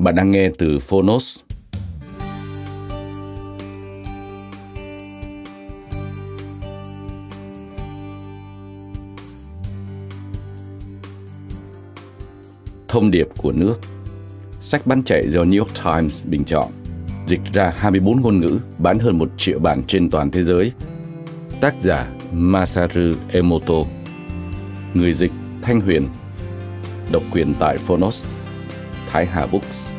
Bạn đang nghe từ Phonos. Thông điệp của nước Sách bán chạy do New York Times bình chọn Dịch ra 24 ngôn ngữ, bán hơn 1 triệu bản trên toàn thế giới Tác giả Masaru Emoto Người dịch Thanh Huyền Độc quyền tại Phonos Taiha Books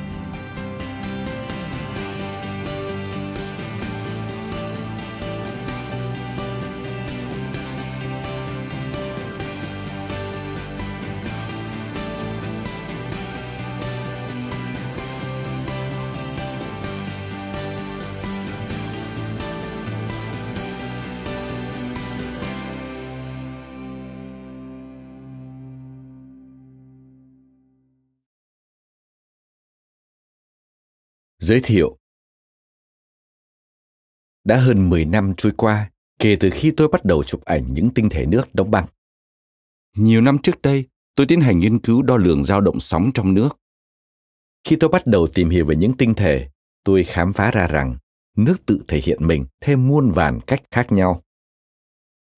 Giới thiệu Đã hơn 10 năm trôi qua kể từ khi tôi bắt đầu chụp ảnh những tinh thể nước đóng băng. Nhiều năm trước đây, tôi tiến hành nghiên cứu đo lường dao động sóng trong nước. Khi tôi bắt đầu tìm hiểu về những tinh thể, tôi khám phá ra rằng nước tự thể hiện mình theo muôn vàn cách khác nhau.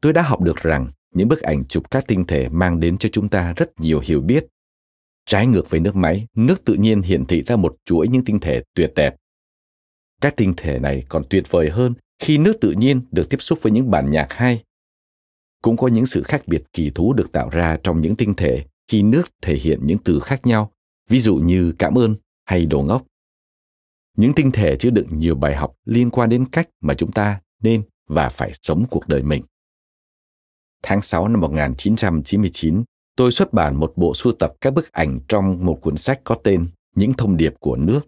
Tôi đã học được rằng những bức ảnh chụp các tinh thể mang đến cho chúng ta rất nhiều hiểu biết Trái ngược với nước máy, nước tự nhiên hiển thị ra một chuỗi những tinh thể tuyệt đẹp. Các tinh thể này còn tuyệt vời hơn khi nước tự nhiên được tiếp xúc với những bản nhạc hay. Cũng có những sự khác biệt kỳ thú được tạo ra trong những tinh thể khi nước thể hiện những từ khác nhau, ví dụ như cảm ơn hay đồ ngốc. Những tinh thể chứa đựng nhiều bài học liên quan đến cách mà chúng ta nên và phải sống cuộc đời mình. Tháng 6 năm 1999, tôi xuất bản một bộ sưu tập các bức ảnh trong một cuốn sách có tên Những thông điệp của nước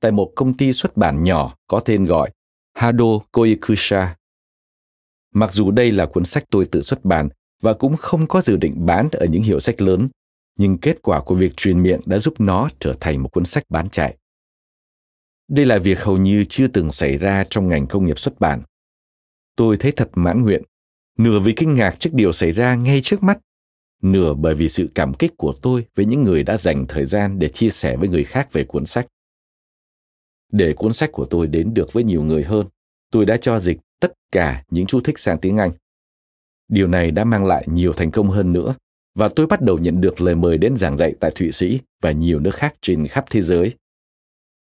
tại một công ty xuất bản nhỏ có tên gọi Hado Koikusha. Mặc dù đây là cuốn sách tôi tự xuất bản và cũng không có dự định bán ở những hiệu sách lớn, nhưng kết quả của việc truyền miệng đã giúp nó trở thành một cuốn sách bán chạy. Đây là việc hầu như chưa từng xảy ra trong ngành công nghiệp xuất bản. Tôi thấy thật mãn nguyện, nửa vì kinh ngạc trước điều xảy ra ngay trước mắt nửa bởi vì sự cảm kích của tôi với những người đã dành thời gian để chia sẻ với người khác về cuốn sách. Để cuốn sách của tôi đến được với nhiều người hơn, tôi đã cho dịch tất cả những chú thích sang tiếng Anh. Điều này đã mang lại nhiều thành công hơn nữa và tôi bắt đầu nhận được lời mời đến giảng dạy tại Thụy Sĩ và nhiều nước khác trên khắp thế giới.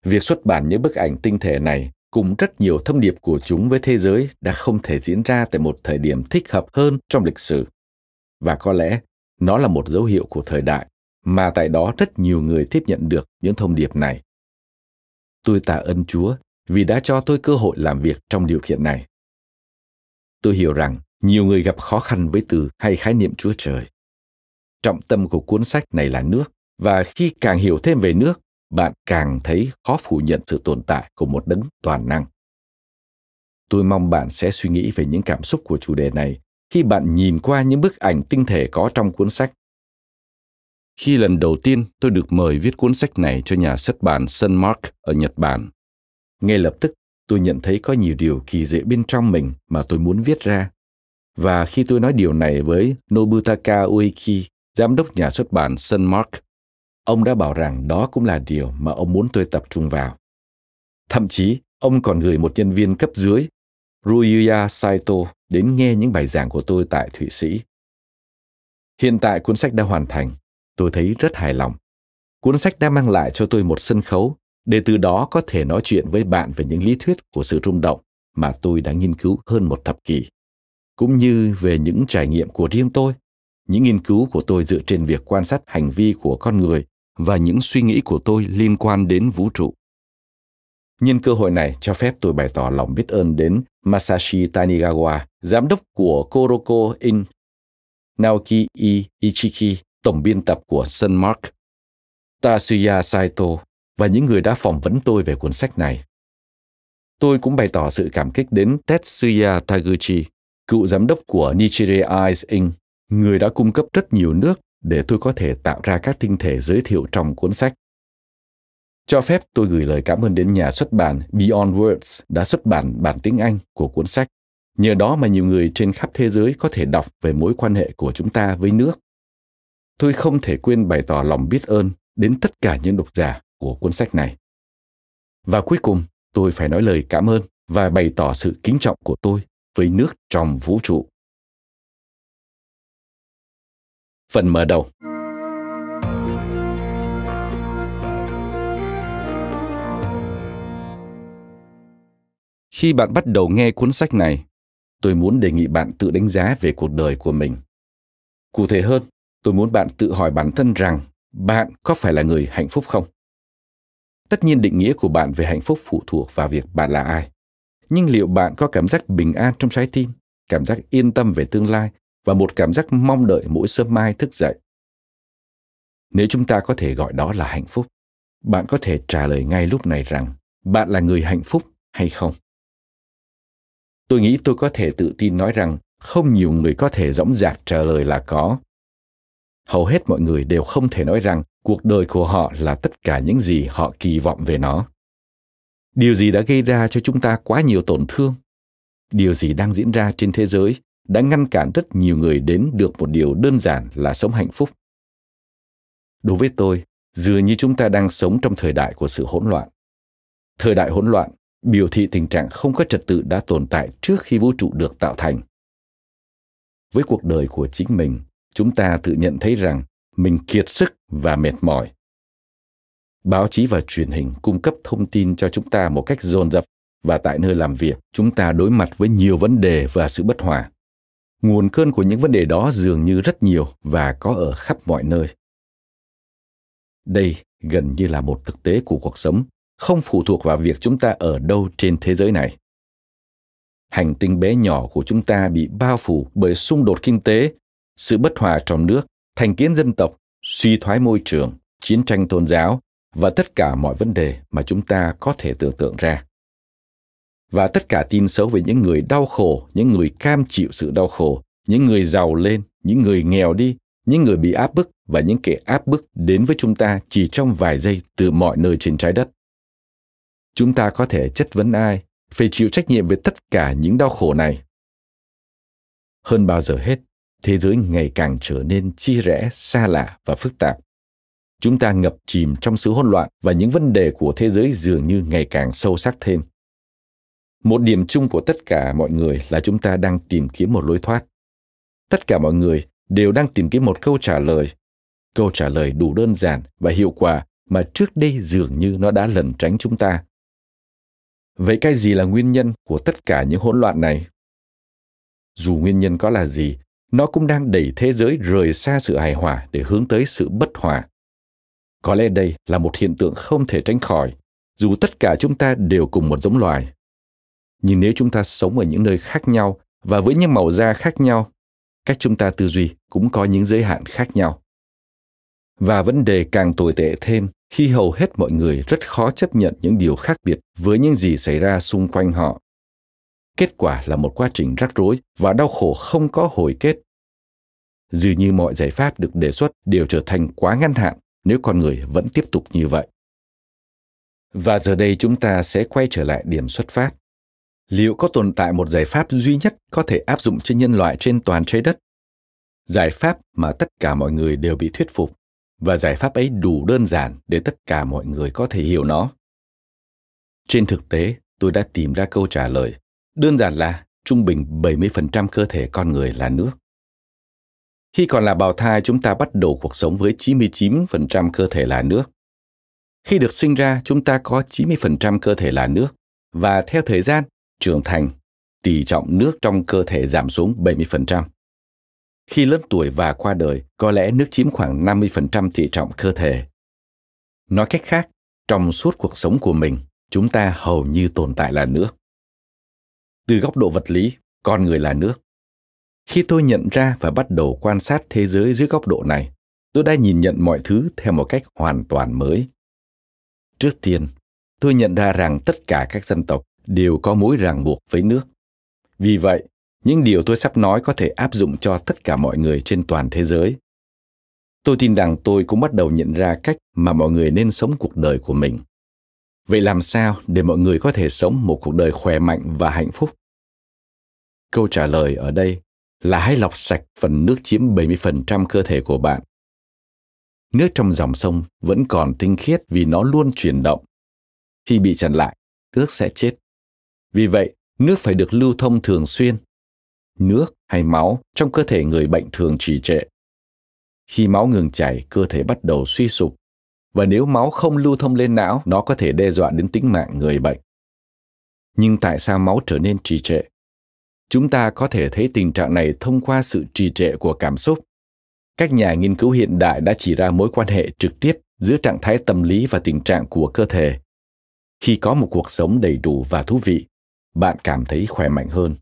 Việc xuất bản những bức ảnh tinh thể này cùng rất nhiều thông điệp của chúng với thế giới đã không thể diễn ra tại một thời điểm thích hợp hơn trong lịch sử. Và có lẽ nó là một dấu hiệu của thời đại mà tại đó rất nhiều người tiếp nhận được những thông điệp này. Tôi tạ ơn Chúa vì đã cho tôi cơ hội làm việc trong điều kiện này. Tôi hiểu rằng nhiều người gặp khó khăn với từ hay khái niệm Chúa Trời. Trọng tâm của cuốn sách này là nước, và khi càng hiểu thêm về nước, bạn càng thấy khó phủ nhận sự tồn tại của một đấng toàn năng. Tôi mong bạn sẽ suy nghĩ về những cảm xúc của chủ đề này khi bạn nhìn qua những bức ảnh tinh thể có trong cuốn sách. Khi lần đầu tiên tôi được mời viết cuốn sách này cho nhà xuất bản Sunmark ở Nhật Bản, ngay lập tức tôi nhận thấy có nhiều điều kỳ diệu bên trong mình mà tôi muốn viết ra. Và khi tôi nói điều này với Nobutaka Ueki, giám đốc nhà xuất bản Sunmark, ông đã bảo rằng đó cũng là điều mà ông muốn tôi tập trung vào. Thậm chí, ông còn gửi một nhân viên cấp dưới Ruya Saito đến nghe những bài giảng của tôi tại Thụy Sĩ. Hiện tại cuốn sách đã hoàn thành, tôi thấy rất hài lòng. Cuốn sách đã mang lại cho tôi một sân khấu để từ đó có thể nói chuyện với bạn về những lý thuyết của sự rung động mà tôi đã nghiên cứu hơn một thập kỷ, cũng như về những trải nghiệm của riêng tôi. Những nghiên cứu của tôi dựa trên việc quan sát hành vi của con người và những suy nghĩ của tôi liên quan đến vũ trụ. Nhân cơ hội này cho phép tôi bày tỏ lòng biết ơn đến Masashi Tanigawa, giám đốc của Koroko In, Naoki I Ichiki, tổng biên tập của Sunmark, Tatsuya Saito và những người đã phỏng vấn tôi về cuốn sách này. Tôi cũng bày tỏ sự cảm kích đến Tetsuya Taguchi, cựu giám đốc của Nichire Eyes Inc., người đã cung cấp rất nhiều nước để tôi có thể tạo ra các tinh thể giới thiệu trong cuốn sách. Cho phép tôi gửi lời cảm ơn đến nhà xuất bản Beyond Words đã xuất bản bản tiếng Anh của cuốn sách. Nhờ đó mà nhiều người trên khắp thế giới có thể đọc về mối quan hệ của chúng ta với nước. Tôi không thể quên bày tỏ lòng biết ơn đến tất cả những độc giả của cuốn sách này. Và cuối cùng, tôi phải nói lời cảm ơn và bày tỏ sự kính trọng của tôi với nước trong vũ trụ. Phần mở đầu. khi bạn bắt đầu nghe cuốn sách này tôi muốn đề nghị bạn tự đánh giá về cuộc đời của mình cụ thể hơn tôi muốn bạn tự hỏi bản thân rằng bạn có phải là người hạnh phúc không tất nhiên định nghĩa của bạn về hạnh phúc phụ thuộc vào việc bạn là ai nhưng liệu bạn có cảm giác bình an trong trái tim cảm giác yên tâm về tương lai và một cảm giác mong đợi mỗi sớm mai thức dậy nếu chúng ta có thể gọi đó là hạnh phúc bạn có thể trả lời ngay lúc này rằng bạn là người hạnh phúc hay không tôi nghĩ tôi có thể tự tin nói rằng không nhiều người có thể dõng dạc trả lời là có hầu hết mọi người đều không thể nói rằng cuộc đời của họ là tất cả những gì họ kỳ vọng về nó điều gì đã gây ra cho chúng ta quá nhiều tổn thương điều gì đang diễn ra trên thế giới đã ngăn cản rất nhiều người đến được một điều đơn giản là sống hạnh phúc đối với tôi dường như chúng ta đang sống trong thời đại của sự hỗn loạn thời đại hỗn loạn biểu thị tình trạng không có trật tự đã tồn tại trước khi vũ trụ được tạo thành. Với cuộc đời của chính mình, chúng ta tự nhận thấy rằng mình kiệt sức và mệt mỏi. Báo chí và truyền hình cung cấp thông tin cho chúng ta một cách dồn dập và tại nơi làm việc, chúng ta đối mặt với nhiều vấn đề và sự bất hòa. Nguồn cơn của những vấn đề đó dường như rất nhiều và có ở khắp mọi nơi. Đây gần như là một thực tế của cuộc sống không phụ thuộc vào việc chúng ta ở đâu trên thế giới này hành tinh bé nhỏ của chúng ta bị bao phủ bởi xung đột kinh tế sự bất hòa trong nước thành kiến dân tộc suy thoái môi trường chiến tranh tôn giáo và tất cả mọi vấn đề mà chúng ta có thể tưởng tượng ra và tất cả tin xấu về những người đau khổ những người cam chịu sự đau khổ những người giàu lên những người nghèo đi những người bị áp bức và những kẻ áp bức đến với chúng ta chỉ trong vài giây từ mọi nơi trên trái đất chúng ta có thể chất vấn ai phải chịu trách nhiệm về tất cả những đau khổ này hơn bao giờ hết thế giới ngày càng trở nên chia rẽ xa lạ và phức tạp chúng ta ngập chìm trong sự hỗn loạn và những vấn đề của thế giới dường như ngày càng sâu sắc thêm một điểm chung của tất cả mọi người là chúng ta đang tìm kiếm một lối thoát tất cả mọi người đều đang tìm kiếm một câu trả lời câu trả lời đủ đơn giản và hiệu quả mà trước đây dường như nó đã lẩn tránh chúng ta Vậy cái gì là nguyên nhân của tất cả những hỗn loạn này? Dù nguyên nhân có là gì, nó cũng đang đẩy thế giới rời xa sự hài hòa để hướng tới sự bất hòa. Có lẽ đây là một hiện tượng không thể tránh khỏi, dù tất cả chúng ta đều cùng một giống loài. Nhưng nếu chúng ta sống ở những nơi khác nhau và với những màu da khác nhau, cách chúng ta tư duy cũng có những giới hạn khác nhau. Và vấn đề càng tồi tệ thêm khi hầu hết mọi người rất khó chấp nhận những điều khác biệt với những gì xảy ra xung quanh họ kết quả là một quá trình rắc rối và đau khổ không có hồi kết dường như mọi giải pháp được đề xuất đều trở thành quá ngăn hạn nếu con người vẫn tiếp tục như vậy và giờ đây chúng ta sẽ quay trở lại điểm xuất phát liệu có tồn tại một giải pháp duy nhất có thể áp dụng trên nhân loại trên toàn trái đất giải pháp mà tất cả mọi người đều bị thuyết phục và giải pháp ấy đủ đơn giản để tất cả mọi người có thể hiểu nó trên thực tế tôi đã tìm ra câu trả lời đơn giản là trung bình 70% cơ thể con người là nước. Khi còn là bào thai, chúng ta bắt đầu cuộc sống với 99% cơ thể là nước. Khi được sinh ra, chúng ta có 90% cơ thể là nước và theo thời gian trưởng thành, tỷ trọng nước trong cơ thể giảm xuống 70% khi lớn tuổi và qua đời, có lẽ nước chiếm khoảng 50% thị trọng cơ thể. Nói cách khác, trong suốt cuộc sống của mình, chúng ta hầu như tồn tại là nước. Từ góc độ vật lý, con người là nước. Khi tôi nhận ra và bắt đầu quan sát thế giới dưới góc độ này, tôi đã nhìn nhận mọi thứ theo một cách hoàn toàn mới. Trước tiên, tôi nhận ra rằng tất cả các dân tộc đều có mối ràng buộc với nước. Vì vậy, những điều tôi sắp nói có thể áp dụng cho tất cả mọi người trên toàn thế giới tôi tin rằng tôi cũng bắt đầu nhận ra cách mà mọi người nên sống cuộc đời của mình vậy làm sao để mọi người có thể sống một cuộc đời khỏe mạnh và hạnh phúc câu trả lời ở đây là hãy lọc sạch phần nước chiếm 70% cơ thể của bạn. Nước trong dòng sông vẫn còn tinh khiết vì nó luôn chuyển động. Khi bị chặn lại, nước sẽ chết. Vì vậy, nước phải được lưu thông thường xuyên nước hay máu trong cơ thể người bệnh thường trì trệ. Khi máu ngừng chảy, cơ thể bắt đầu suy sụp và nếu máu không lưu thông lên não, nó có thể đe dọa đến tính mạng người bệnh. Nhưng tại sao máu trở nên trì trệ? Chúng ta có thể thấy tình trạng này thông qua sự trì trệ của cảm xúc. Các nhà nghiên cứu hiện đại đã chỉ ra mối quan hệ trực tiếp giữa trạng thái tâm lý và tình trạng của cơ thể. Khi có một cuộc sống đầy đủ và thú vị, bạn cảm thấy khỏe mạnh hơn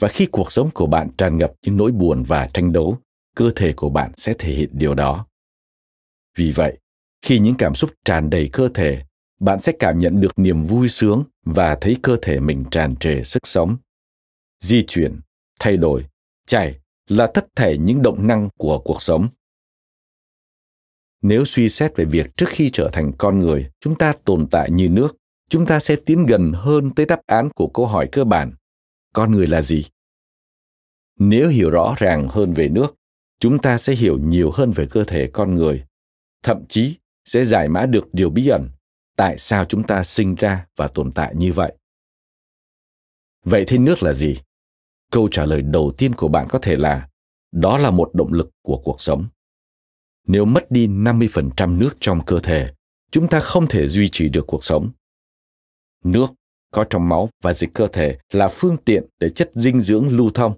và khi cuộc sống của bạn tràn ngập những nỗi buồn và tranh đấu cơ thể của bạn sẽ thể hiện điều đó vì vậy khi những cảm xúc tràn đầy cơ thể bạn sẽ cảm nhận được niềm vui sướng và thấy cơ thể mình tràn trề sức sống di chuyển thay đổi chảy là tất thể những động năng của cuộc sống nếu suy xét về việc trước khi trở thành con người chúng ta tồn tại như nước chúng ta sẽ tiến gần hơn tới đáp án của câu hỏi cơ bản con người là gì nếu hiểu rõ ràng hơn về nước chúng ta sẽ hiểu nhiều hơn về cơ thể con người thậm chí sẽ giải mã được điều bí ẩn tại sao chúng ta sinh ra và tồn tại như vậy vậy thế nước là gì câu trả lời đầu tiên của bạn có thể là đó là một động lực của cuộc sống. Nếu mất đi 50% nước trong cơ thể, chúng ta không thể duy trì được cuộc sống. Nước có trong máu và dịch cơ thể là phương tiện để chất dinh dưỡng lưu thông.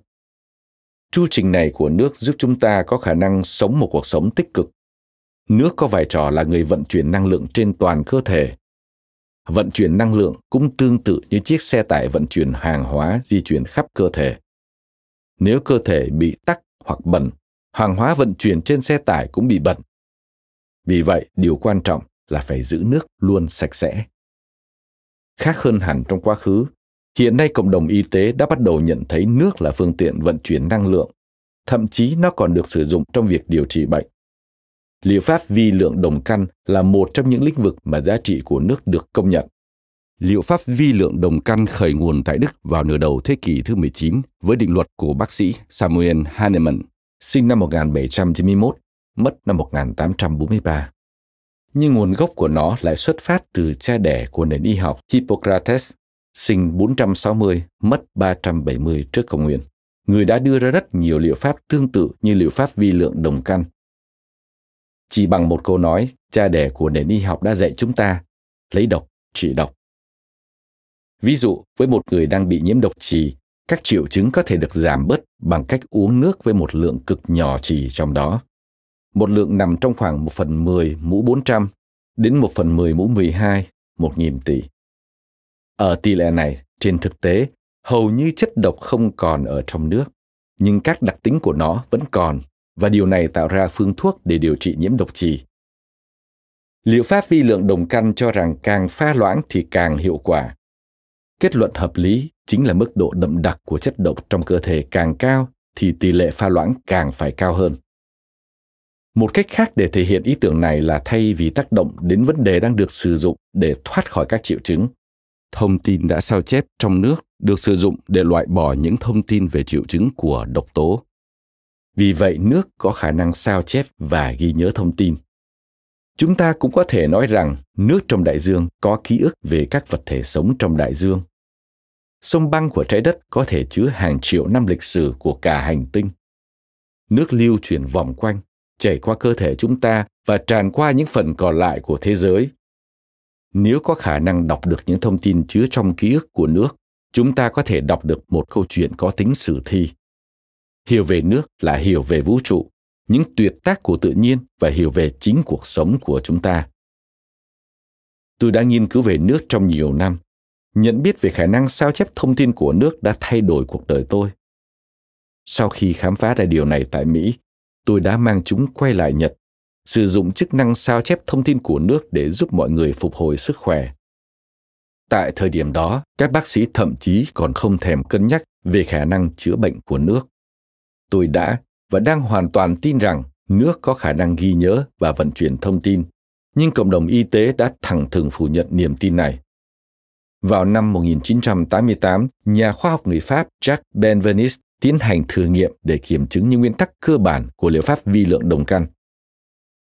Chu trình này của nước giúp chúng ta có khả năng sống một cuộc sống tích cực. Nước có vai trò là người vận chuyển năng lượng trên toàn cơ thể. Vận chuyển năng lượng cũng tương tự như chiếc xe tải vận chuyển hàng hóa di chuyển khắp cơ thể. Nếu cơ thể bị tắc hoặc bẩn, hàng hóa vận chuyển trên xe tải cũng bị bẩn. Vì vậy, điều quan trọng là phải giữ nước luôn sạch sẽ khác hơn hẳn trong quá khứ, hiện nay cộng đồng y tế đã bắt đầu nhận thấy nước là phương tiện vận chuyển năng lượng, thậm chí nó còn được sử dụng trong việc điều trị bệnh. Liệu pháp vi lượng đồng căn là một trong những lĩnh vực mà giá trị của nước được công nhận. Liệu pháp vi lượng đồng căn khởi nguồn tại Đức vào nửa đầu thế kỷ thứ 19 với định luật của bác sĩ Samuel Hahnemann, sinh năm 1791, mất năm 1843 nhưng nguồn gốc của nó lại xuất phát từ cha đẻ của nền y học Hippocrates, sinh 460, mất 370 trước công nguyên. Người đã đưa ra rất nhiều liệu pháp tương tự như liệu pháp vi lượng đồng căn. Chỉ bằng một câu nói, cha đẻ của nền y học đã dạy chúng ta lấy độc, trị độc. Ví dụ, với một người đang bị nhiễm độc trì, các triệu chứng có thể được giảm bớt bằng cách uống nước với một lượng cực nhỏ trì trong đó một lượng nằm trong khoảng 1 phần 10 mũ 400 đến 1 phần 10 mũ 12, 1.000 tỷ. Ở tỷ lệ này, trên thực tế, hầu như chất độc không còn ở trong nước, nhưng các đặc tính của nó vẫn còn và điều này tạo ra phương thuốc để điều trị nhiễm độc trì. Liệu pháp vi lượng đồng căn cho rằng càng pha loãng thì càng hiệu quả. Kết luận hợp lý chính là mức độ đậm đặc của chất độc trong cơ thể càng cao thì tỷ lệ pha loãng càng phải cao hơn một cách khác để thể hiện ý tưởng này là thay vì tác động đến vấn đề đang được sử dụng để thoát khỏi các triệu chứng thông tin đã sao chép trong nước được sử dụng để loại bỏ những thông tin về triệu chứng của độc tố vì vậy nước có khả năng sao chép và ghi nhớ thông tin chúng ta cũng có thể nói rằng nước trong đại dương có ký ức về các vật thể sống trong đại dương sông băng của trái đất có thể chứa hàng triệu năm lịch sử của cả hành tinh nước lưu chuyển vòng quanh chảy qua cơ thể chúng ta và tràn qua những phần còn lại của thế giới. Nếu có khả năng đọc được những thông tin chứa trong ký ức của nước, chúng ta có thể đọc được một câu chuyện có tính sử thi. Hiểu về nước là hiểu về vũ trụ, những tuyệt tác của tự nhiên và hiểu về chính cuộc sống của chúng ta. Tôi đã nghiên cứu về nước trong nhiều năm, nhận biết về khả năng sao chép thông tin của nước đã thay đổi cuộc đời tôi. Sau khi khám phá ra điều này tại Mỹ, tôi đã mang chúng quay lại Nhật, sử dụng chức năng sao chép thông tin của nước để giúp mọi người phục hồi sức khỏe. Tại thời điểm đó, các bác sĩ thậm chí còn không thèm cân nhắc về khả năng chữa bệnh của nước. Tôi đã và đang hoàn toàn tin rằng nước có khả năng ghi nhớ và vận chuyển thông tin, nhưng cộng đồng y tế đã thẳng thừng phủ nhận niềm tin này. Vào năm 1988, nhà khoa học người Pháp Jacques Benveniste tiến hành thử nghiệm để kiểm chứng những nguyên tắc cơ bản của liệu pháp vi lượng đồng căn.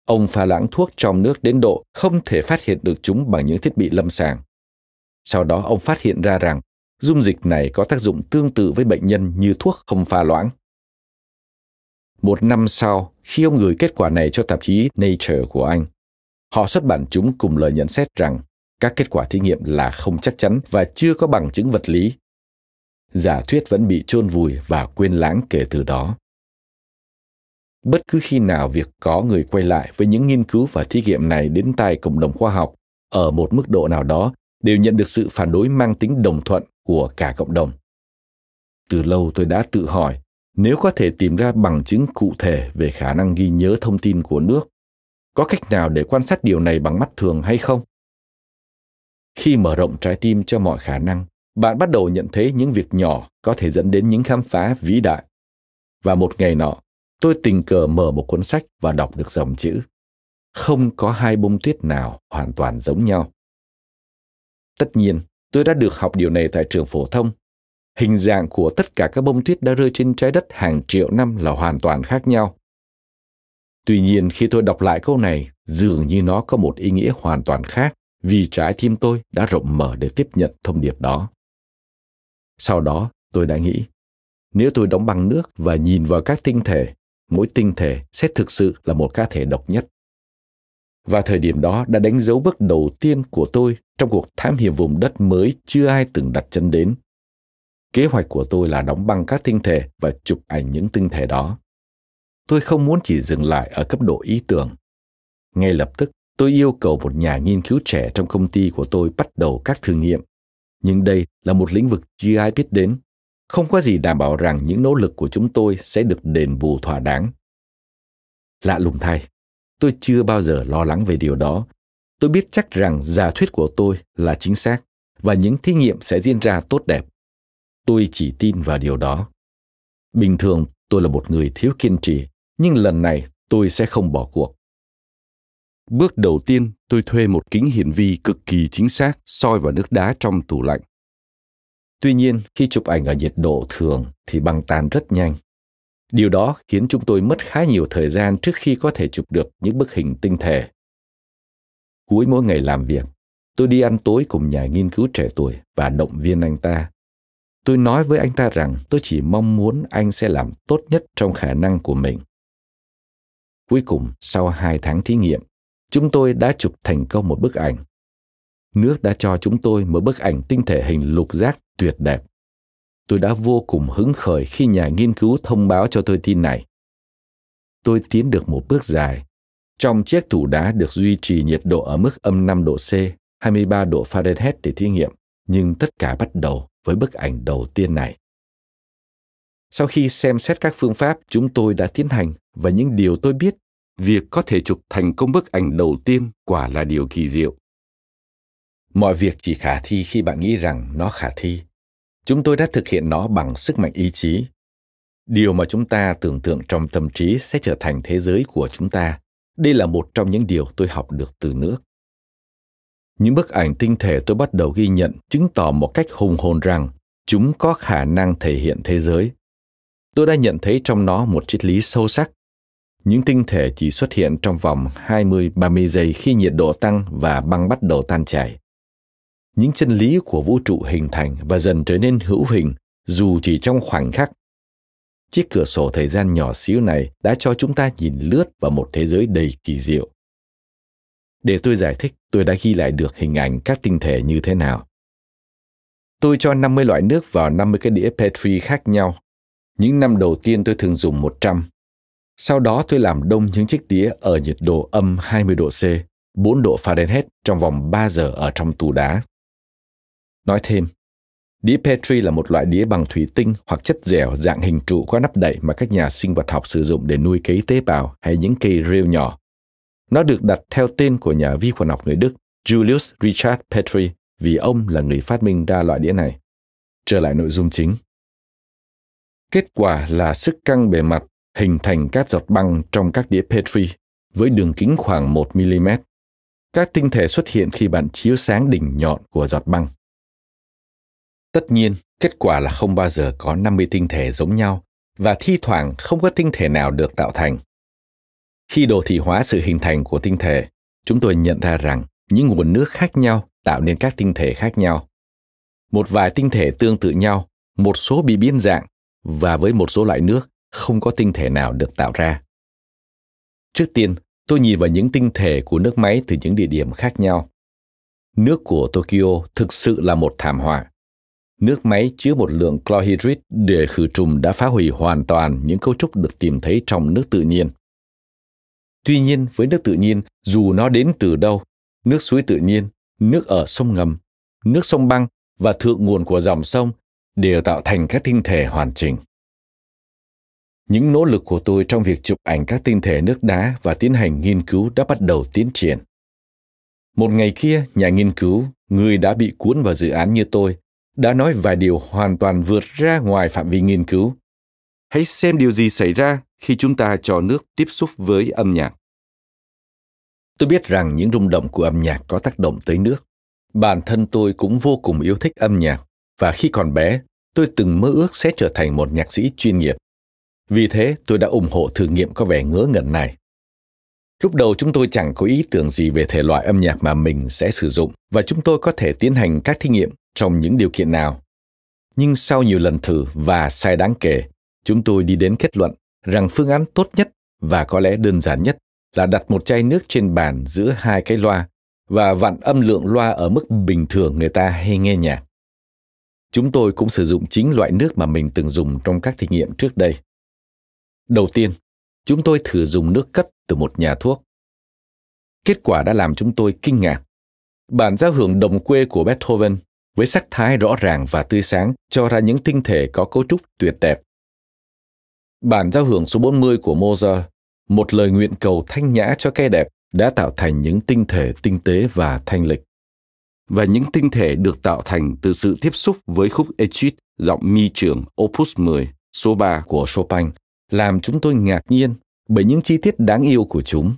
Ông pha lãng thuốc trong nước đến độ không thể phát hiện được chúng bằng những thiết bị lâm sàng. Sau đó ông phát hiện ra rằng dung dịch này có tác dụng tương tự với bệnh nhân như thuốc không pha loãng. Một năm sau, khi ông gửi kết quả này cho tạp chí Nature của Anh, họ xuất bản chúng cùng lời nhận xét rằng các kết quả thí nghiệm là không chắc chắn và chưa có bằng chứng vật lý giả thuyết vẫn bị chôn vùi và quên lãng kể từ đó. Bất cứ khi nào việc có người quay lại với những nghiên cứu và thí nghiệm này đến tay cộng đồng khoa học ở một mức độ nào đó đều nhận được sự phản đối mang tính đồng thuận của cả cộng đồng. Từ lâu tôi đã tự hỏi nếu có thể tìm ra bằng chứng cụ thể về khả năng ghi nhớ thông tin của nước, có cách nào để quan sát điều này bằng mắt thường hay không? Khi mở rộng trái tim cho mọi khả năng, bạn bắt đầu nhận thấy những việc nhỏ có thể dẫn đến những khám phá vĩ đại. Và một ngày nọ, tôi tình cờ mở một cuốn sách và đọc được dòng chữ Không có hai bông tuyết nào hoàn toàn giống nhau. Tất nhiên, tôi đã được học điều này tại trường phổ thông. Hình dạng của tất cả các bông tuyết đã rơi trên trái đất hàng triệu năm là hoàn toàn khác nhau. Tuy nhiên, khi tôi đọc lại câu này, dường như nó có một ý nghĩa hoàn toàn khác vì trái tim tôi đã rộng mở để tiếp nhận thông điệp đó. Sau đó, tôi đã nghĩ, nếu tôi đóng băng nước và nhìn vào các tinh thể, mỗi tinh thể sẽ thực sự là một cá thể độc nhất. Và thời điểm đó đã đánh dấu bước đầu tiên của tôi trong cuộc thám hiểm vùng đất mới chưa ai từng đặt chân đến. Kế hoạch của tôi là đóng băng các tinh thể và chụp ảnh những tinh thể đó. Tôi không muốn chỉ dừng lại ở cấp độ ý tưởng. Ngay lập tức, tôi yêu cầu một nhà nghiên cứu trẻ trong công ty của tôi bắt đầu các thử nghiệm nhưng đây là một lĩnh vực chưa ai biết đến. Không có gì đảm bảo rằng những nỗ lực của chúng tôi sẽ được đền bù thỏa đáng. Lạ lùng thay, tôi chưa bao giờ lo lắng về điều đó. Tôi biết chắc rằng giả thuyết của tôi là chính xác và những thí nghiệm sẽ diễn ra tốt đẹp. Tôi chỉ tin vào điều đó. Bình thường tôi là một người thiếu kiên trì, nhưng lần này tôi sẽ không bỏ cuộc. Bước đầu tiên tôi thuê một kính hiển vi cực kỳ chính xác soi vào nước đá trong tủ lạnh. Tuy nhiên, khi chụp ảnh ở nhiệt độ thường thì băng tan rất nhanh. Điều đó khiến chúng tôi mất khá nhiều thời gian trước khi có thể chụp được những bức hình tinh thể. Cuối mỗi ngày làm việc, tôi đi ăn tối cùng nhà nghiên cứu trẻ tuổi và động viên anh ta. Tôi nói với anh ta rằng tôi chỉ mong muốn anh sẽ làm tốt nhất trong khả năng của mình. Cuối cùng, sau hai tháng thí nghiệm, chúng tôi đã chụp thành công một bức ảnh. Nước đã cho chúng tôi một bức ảnh tinh thể hình lục giác tuyệt đẹp. Tôi đã vô cùng hứng khởi khi nhà nghiên cứu thông báo cho tôi tin này. Tôi tiến được một bước dài. Trong chiếc tủ đá được duy trì nhiệt độ ở mức âm 5 độ C, 23 độ Fahrenheit để thí nghiệm, nhưng tất cả bắt đầu với bức ảnh đầu tiên này. Sau khi xem xét các phương pháp chúng tôi đã tiến hành và những điều tôi biết việc có thể chụp thành công bức ảnh đầu tiên quả là điều kỳ diệu. Mọi việc chỉ khả thi khi bạn nghĩ rằng nó khả thi. Chúng tôi đã thực hiện nó bằng sức mạnh ý chí. Điều mà chúng ta tưởng tượng trong tâm trí sẽ trở thành thế giới của chúng ta. Đây là một trong những điều tôi học được từ nước. Những bức ảnh tinh thể tôi bắt đầu ghi nhận chứng tỏ một cách hùng hồn rằng chúng có khả năng thể hiện thế giới. Tôi đã nhận thấy trong nó một triết lý sâu sắc những tinh thể chỉ xuất hiện trong vòng 20-30 giây khi nhiệt độ tăng và băng bắt đầu tan chảy. Những chân lý của vũ trụ hình thành và dần trở nên hữu hình dù chỉ trong khoảnh khắc. Chiếc cửa sổ thời gian nhỏ xíu này đã cho chúng ta nhìn lướt vào một thế giới đầy kỳ diệu. Để tôi giải thích, tôi đã ghi lại được hình ảnh các tinh thể như thế nào. Tôi cho 50 loại nước vào 50 cái đĩa Petri khác nhau. Những năm đầu tiên tôi thường dùng 100, sau đó tôi làm đông những chiếc đĩa ở nhiệt độ âm 20 độ C, 4 độ Fahrenheit trong vòng 3 giờ ở trong tủ đá. Nói thêm, đĩa Petri là một loại đĩa bằng thủy tinh hoặc chất dẻo dạng hình trụ có nắp đậy mà các nhà sinh vật học sử dụng để nuôi cấy tế bào hay những cây rêu nhỏ. Nó được đặt theo tên của nhà vi khuẩn học người Đức Julius Richard Petri vì ông là người phát minh ra loại đĩa này. Trở lại nội dung chính. Kết quả là sức căng bề mặt hình thành các giọt băng trong các đĩa Petri với đường kính khoảng 1 mm. Các tinh thể xuất hiện khi bạn chiếu sáng đỉnh nhọn của giọt băng. Tất nhiên, kết quả là không bao giờ có 50 tinh thể giống nhau và thi thoảng không có tinh thể nào được tạo thành. Khi đồ thị hóa sự hình thành của tinh thể, chúng tôi nhận ra rằng những nguồn nước khác nhau tạo nên các tinh thể khác nhau. Một vài tinh thể tương tự nhau, một số bị biến dạng và với một số loại nước không có tinh thể nào được tạo ra. Trước tiên, tôi nhìn vào những tinh thể của nước máy từ những địa điểm khác nhau. Nước của Tokyo thực sự là một thảm họa. Nước máy chứa một lượng chlorhydrit để khử trùng đã phá hủy hoàn toàn những cấu trúc được tìm thấy trong nước tự nhiên. Tuy nhiên, với nước tự nhiên, dù nó đến từ đâu, nước suối tự nhiên, nước ở sông ngầm, nước sông băng và thượng nguồn của dòng sông đều tạo thành các tinh thể hoàn chỉnh. Những nỗ lực của tôi trong việc chụp ảnh các tinh thể nước đá và tiến hành nghiên cứu đã bắt đầu tiến triển. Một ngày kia, nhà nghiên cứu, người đã bị cuốn vào dự án như tôi, đã nói vài điều hoàn toàn vượt ra ngoài phạm vi nghiên cứu. Hãy xem điều gì xảy ra khi chúng ta cho nước tiếp xúc với âm nhạc. Tôi biết rằng những rung động của âm nhạc có tác động tới nước. Bản thân tôi cũng vô cùng yêu thích âm nhạc và khi còn bé, tôi từng mơ ước sẽ trở thành một nhạc sĩ chuyên nghiệp. Vì thế, tôi đã ủng hộ thử nghiệm có vẻ ngớ ngẩn này. Lúc đầu chúng tôi chẳng có ý tưởng gì về thể loại âm nhạc mà mình sẽ sử dụng và chúng tôi có thể tiến hành các thí nghiệm trong những điều kiện nào. Nhưng sau nhiều lần thử và sai đáng kể, chúng tôi đi đến kết luận rằng phương án tốt nhất và có lẽ đơn giản nhất là đặt một chai nước trên bàn giữa hai cái loa và vặn âm lượng loa ở mức bình thường người ta hay nghe nhạc. Chúng tôi cũng sử dụng chính loại nước mà mình từng dùng trong các thí nghiệm trước đây. Đầu tiên, chúng tôi thử dùng nước cất từ một nhà thuốc. Kết quả đã làm chúng tôi kinh ngạc. Bản giao hưởng đồng quê của Beethoven với sắc thái rõ ràng và tươi sáng cho ra những tinh thể có cấu trúc tuyệt đẹp. Bản giao hưởng số 40 của Mozart, một lời nguyện cầu thanh nhã cho cây đẹp đã tạo thành những tinh thể tinh tế và thanh lịch. Và những tinh thể được tạo thành từ sự tiếp xúc với khúc Etude giọng mi trường opus 10 số 3 của Chopin làm chúng tôi ngạc nhiên bởi những chi tiết đáng yêu của chúng.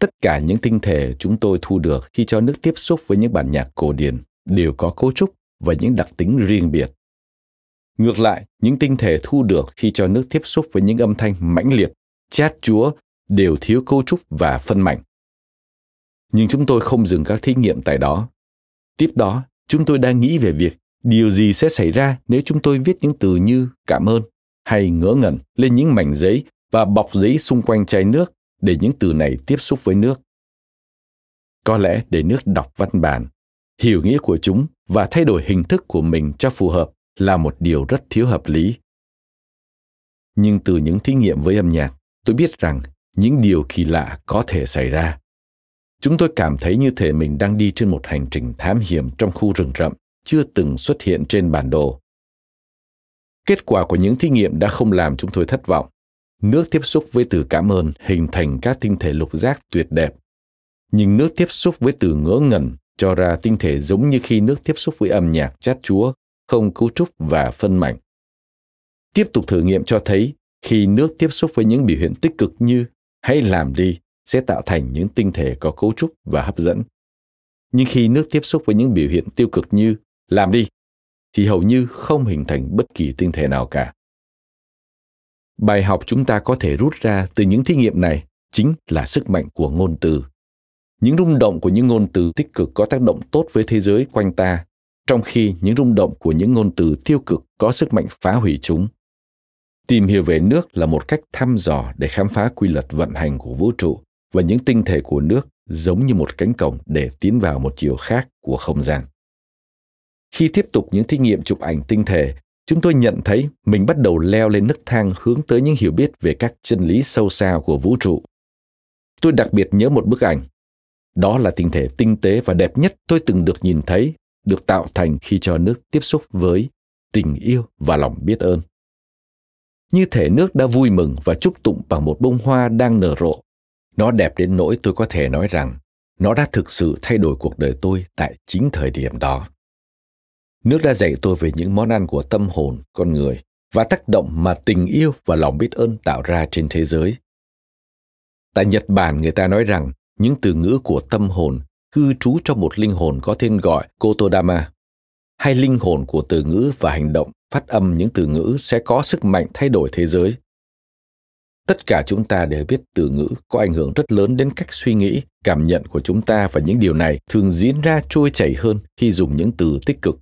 Tất cả những tinh thể chúng tôi thu được khi cho nước tiếp xúc với những bản nhạc cổ điển đều có cấu trúc và những đặc tính riêng biệt. Ngược lại, những tinh thể thu được khi cho nước tiếp xúc với những âm thanh mãnh liệt, chát chúa đều thiếu cấu trúc và phân mảnh. Nhưng chúng tôi không dừng các thí nghiệm tại đó. Tiếp đó, chúng tôi đang nghĩ về việc điều gì sẽ xảy ra nếu chúng tôi viết những từ như cảm ơn hay ngỡ ngẩn lên những mảnh giấy và bọc giấy xung quanh chai nước để những từ này tiếp xúc với nước. Có lẽ để nước đọc văn bản, hiểu nghĩa của chúng và thay đổi hình thức của mình cho phù hợp là một điều rất thiếu hợp lý. Nhưng từ những thí nghiệm với âm nhạc, tôi biết rằng những điều kỳ lạ có thể xảy ra. Chúng tôi cảm thấy như thể mình đang đi trên một hành trình thám hiểm trong khu rừng rậm chưa từng xuất hiện trên bản đồ. Kết quả của những thí nghiệm đã không làm chúng tôi thất vọng. Nước tiếp xúc với từ cảm ơn hình thành các tinh thể lục giác tuyệt đẹp. Nhưng nước tiếp xúc với từ ngỡ ngẩn cho ra tinh thể giống như khi nước tiếp xúc với âm nhạc chát chúa, không cấu trúc và phân mảnh. Tiếp tục thử nghiệm cho thấy khi nước tiếp xúc với những biểu hiện tích cực như hãy làm đi sẽ tạo thành những tinh thể có cấu trúc và hấp dẫn. Nhưng khi nước tiếp xúc với những biểu hiện tiêu cực như làm đi thì hầu như không hình thành bất kỳ tinh thể nào cả. Bài học chúng ta có thể rút ra từ những thí nghiệm này chính là sức mạnh của ngôn từ. Những rung động của những ngôn từ tích cực có tác động tốt với thế giới quanh ta, trong khi những rung động của những ngôn từ tiêu cực có sức mạnh phá hủy chúng. Tìm hiểu về nước là một cách thăm dò để khám phá quy luật vận hành của vũ trụ và những tinh thể của nước giống như một cánh cổng để tiến vào một chiều khác của không gian. Khi tiếp tục những thí nghiệm chụp ảnh tinh thể, chúng tôi nhận thấy mình bắt đầu leo lên nấc thang hướng tới những hiểu biết về các chân lý sâu xa của vũ trụ. Tôi đặc biệt nhớ một bức ảnh. Đó là tinh thể tinh tế và đẹp nhất tôi từng được nhìn thấy, được tạo thành khi cho nước tiếp xúc với tình yêu và lòng biết ơn. Như thể nước đã vui mừng và chúc tụng bằng một bông hoa đang nở rộ. Nó đẹp đến nỗi tôi có thể nói rằng nó đã thực sự thay đổi cuộc đời tôi tại chính thời điểm đó. Nước đã dạy tôi về những món ăn của tâm hồn, con người và tác động mà tình yêu và lòng biết ơn tạo ra trên thế giới. Tại Nhật Bản người ta nói rằng những từ ngữ của tâm hồn cư trú trong một linh hồn có tên gọi Kotodama. Hai linh hồn của từ ngữ và hành động phát âm những từ ngữ sẽ có sức mạnh thay đổi thế giới. Tất cả chúng ta đều biết từ ngữ có ảnh hưởng rất lớn đến cách suy nghĩ, cảm nhận của chúng ta và những điều này thường diễn ra trôi chảy hơn khi dùng những từ tích cực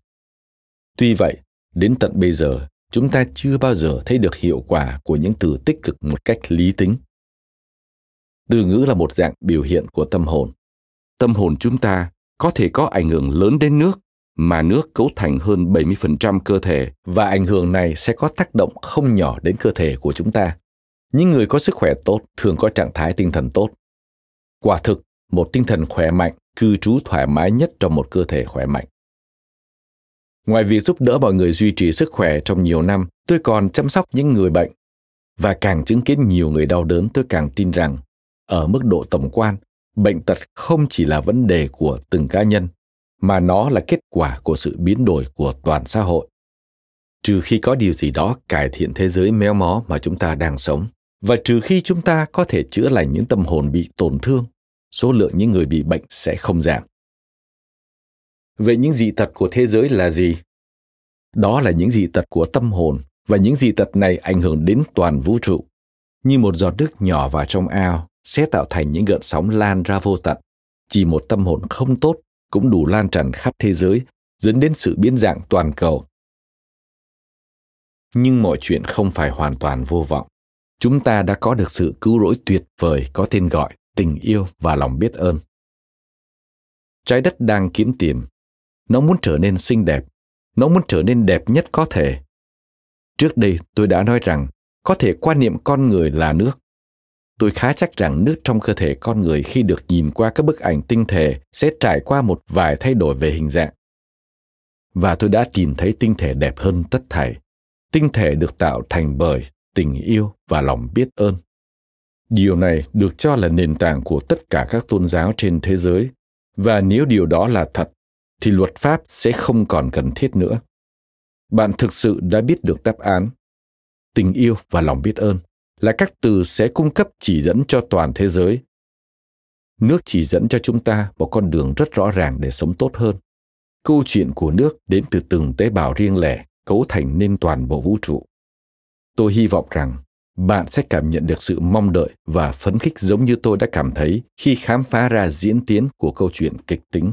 Tuy vậy, đến tận bây giờ, chúng ta chưa bao giờ thấy được hiệu quả của những từ tích cực một cách lý tính. Từ ngữ là một dạng biểu hiện của tâm hồn. Tâm hồn chúng ta có thể có ảnh hưởng lớn đến nước, mà nước cấu thành hơn 70% cơ thể và ảnh hưởng này sẽ có tác động không nhỏ đến cơ thể của chúng ta. Những người có sức khỏe tốt thường có trạng thái tinh thần tốt. Quả thực, một tinh thần khỏe mạnh cư trú thoải mái nhất trong một cơ thể khỏe mạnh. Ngoài việc giúp đỡ mọi người duy trì sức khỏe trong nhiều năm, tôi còn chăm sóc những người bệnh. Và càng chứng kiến nhiều người đau đớn tôi càng tin rằng, ở mức độ tổng quan, bệnh tật không chỉ là vấn đề của từng cá nhân, mà nó là kết quả của sự biến đổi của toàn xã hội. Trừ khi có điều gì đó cải thiện thế giới méo mó mà chúng ta đang sống, và trừ khi chúng ta có thể chữa lành những tâm hồn bị tổn thương, số lượng những người bị bệnh sẽ không giảm. Vậy những dị tật của thế giới là gì? Đó là những dị tật của tâm hồn và những dị tật này ảnh hưởng đến toàn vũ trụ. Như một giọt nước nhỏ vào trong ao sẽ tạo thành những gợn sóng lan ra vô tận. Chỉ một tâm hồn không tốt cũng đủ lan tràn khắp thế giới, dẫn đến sự biến dạng toàn cầu. Nhưng mọi chuyện không phải hoàn toàn vô vọng. Chúng ta đã có được sự cứu rỗi tuyệt vời có tên gọi tình yêu và lòng biết ơn. Trái đất đang kiếm tìm nó muốn trở nên xinh đẹp. Nó muốn trở nên đẹp nhất có thể. Trước đây tôi đã nói rằng có thể quan niệm con người là nước. Tôi khá chắc rằng nước trong cơ thể con người khi được nhìn qua các bức ảnh tinh thể sẽ trải qua một vài thay đổi về hình dạng. Và tôi đã tìm thấy tinh thể đẹp hơn tất thảy. Tinh thể được tạo thành bởi tình yêu và lòng biết ơn. Điều này được cho là nền tảng của tất cả các tôn giáo trên thế giới. Và nếu điều đó là thật, thì luật pháp sẽ không còn cần thiết nữa bạn thực sự đã biết được đáp án tình yêu và lòng biết ơn là các từ sẽ cung cấp chỉ dẫn cho toàn thế giới nước chỉ dẫn cho chúng ta một con đường rất rõ ràng để sống tốt hơn câu chuyện của nước đến từ từng tế bào riêng lẻ cấu thành nên toàn bộ vũ trụ tôi hy vọng rằng bạn sẽ cảm nhận được sự mong đợi và phấn khích giống như tôi đã cảm thấy khi khám phá ra diễn tiến của câu chuyện kịch tính